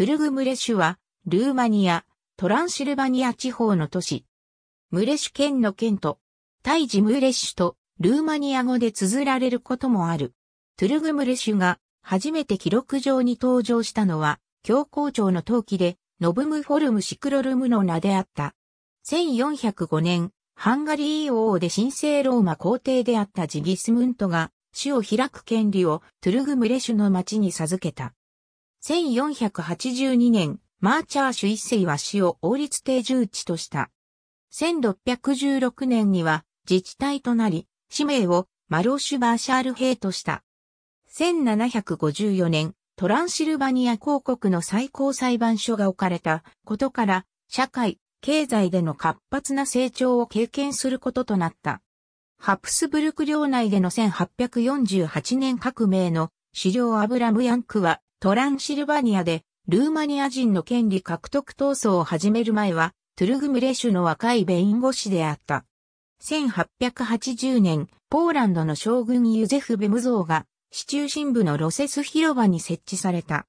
トゥルグ・ムレシュは、ルーマニア、トランシルバニア地方の都市。ムレシュ県の県と、タイジ・ムレシュと、ルーマニア語で綴られることもある。トゥルグ・ムレシュが、初めて記録上に登場したのは、教皇庁の陶器で、ノブムフォルム・シクロルムの名であった。1405年、ハンガリー王で神聖ローマ皇帝であったジギスムントが、死を開く権利をトゥルグムレシュの町に授けた。1482年、マーチャー主一世は死を王立定住地とした。1616年には自治体となり、氏名をマローシュバーシャール兵とした。1754年、トランシルバニア公国の最高裁判所が置かれたことから、社会、経済での活発な成長を経験することとなった。ハプスブルク領内での1848年革命の資料アブラム・ヤンクはトランシルバニアで、ルーマニア人の権利獲得闘争を始める前は、トゥルグムレシュの若い弁護士であった。1880年、ポーランドの将軍ユゼフ・ベムゾーが、市中心部のロセス広場に設置された。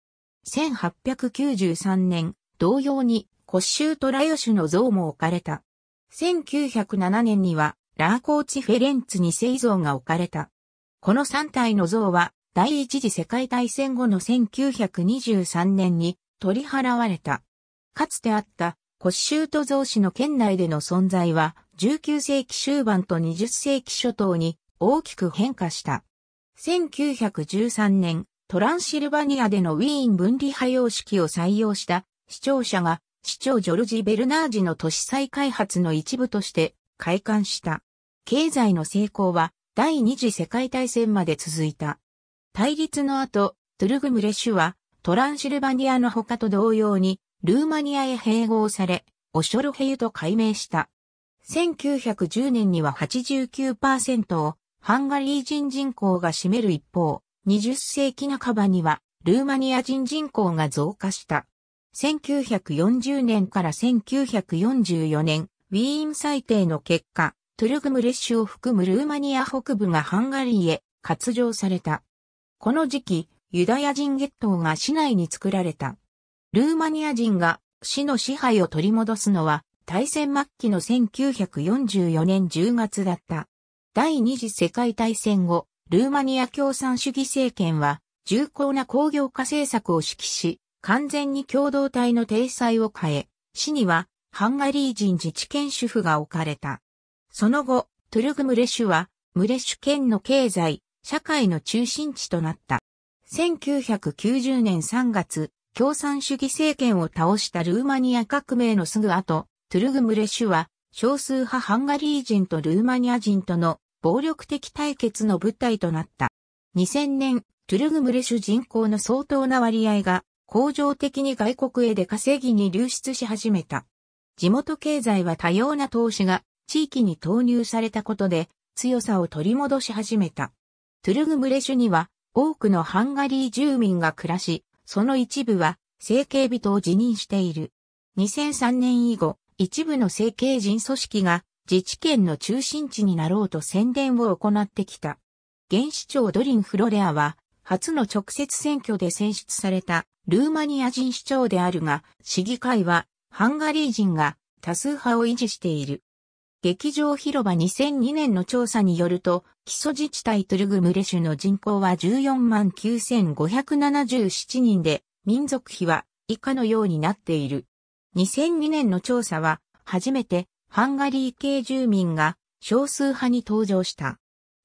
1893年、同様に、コッシュート・ラヨシュの像も置かれた。1907年には、ラーコーチ・フェレンツに聖像が置かれた。この3体の像は、第一次世界大戦後の1923年に取り払われた。かつてあったコシュート増氏の県内での存在は19世紀終盤と20世紀初頭に大きく変化した。1913年、トランシルバニアでのウィーン分離派様式を採用した市聴者が市長ジョルジ・ベルナージの都市再開発の一部として開館した。経済の成功は第二次世界大戦まで続いた。対立の後、トゥルグムレシュはトランシルバニアの他と同様にルーマニアへ併合され、オショルヘユと改名した。1910年には89%をハンガリー人人口が占める一方、20世紀半ばにはルーマニア人人口が増加した。1940年から1944年、ウィーン裁定の結果、トゥルグムレッシュを含むルーマニア北部がハンガリーへ割譲された。この時期、ユダヤ人月頭が市内に作られた。ルーマニア人が市の支配を取り戻すのは大戦末期の1944年10月だった。第二次世界大戦後、ルーマニア共産主義政権は重厚な工業化政策を指揮し、完全に共同体の体裁を変え、市にはハンガリー人自治権主婦が置かれた。その後、トゥルグムレシュは、ムレシュ県の経済、社会の中心地となった。1990年3月、共産主義政権を倒したルーマニア革命のすぐ後、トゥルグムレシュは少数派ハンガリー人とルーマニア人との暴力的対決の舞台となった。2000年、トゥルグムレシュ人口の相当な割合が、恒常的に外国へ出稼ぎに流出し始めた。地元経済は多様な投資が地域に投入されたことで強さを取り戻し始めた。トゥルグムレシュには多くのハンガリー住民が暮らし、その一部は政経人を辞任している。2003年以後、一部の政経人組織が自治権の中心地になろうと宣伝を行ってきた。現市長ドリン・フロレアは、初の直接選挙で選出されたルーマニア人市長であるが、市議会はハンガリー人が多数派を維持している。劇場広場2002年の調査によると、基礎自治体トゥルグムレシュの人口は14万9577人で、民族比は以下のようになっている。2002年の調査は、初めてハンガリー系住民が少数派に登場した。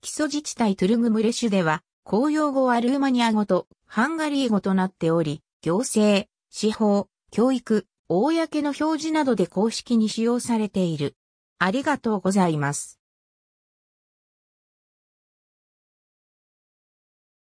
基礎自治体トゥルグムレシュでは、公用語はルーマニア語とハンガリー語となっており、行政、司法、教育、公の表示などで公式に使用されている。ありがとうございます。